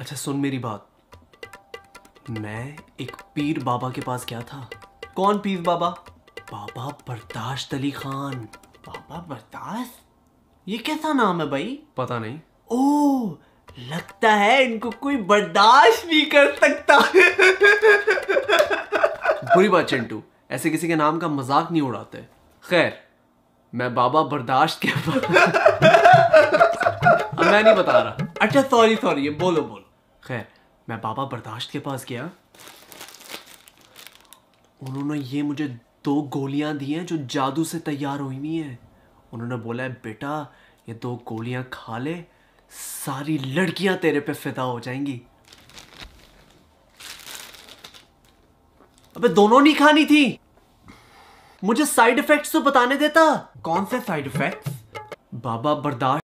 अच्छा सुन मेरी बात मैं एक पीर बाबा के पास गया था कौन पीर बाबा बाबा बर्दाश्त अली खान बाबा बर्दाश्त ये कैसा नाम है भाई पता नहीं ओ लगता है इनको कोई बर्दाश्त नहीं कर सकता बुरी बात चिंटू ऐसे किसी के नाम का मजाक नहीं उड़ाते खैर मैं बाबा बर्दाश्त के मैं नहीं बता रहा अच्छा सॉरी सॉरी ये बोलो बोलो खैर मैं बाबा बर्दाश्त के पास गया उन्होंने ये मुझे दो गोलियां दी हैं जो जादू से तैयार हुई हुई हैं उन्होंने बोला है बेटा ये दो गोलियां खा ले सारी लड़कियां तेरे पे फिदा हो जाएंगी अबे दोनों नहीं खानी थी मुझे साइड इफेक्ट्स तो बताने देता कौन से साइड इफेक्ट्स बाबा बर्दाश्त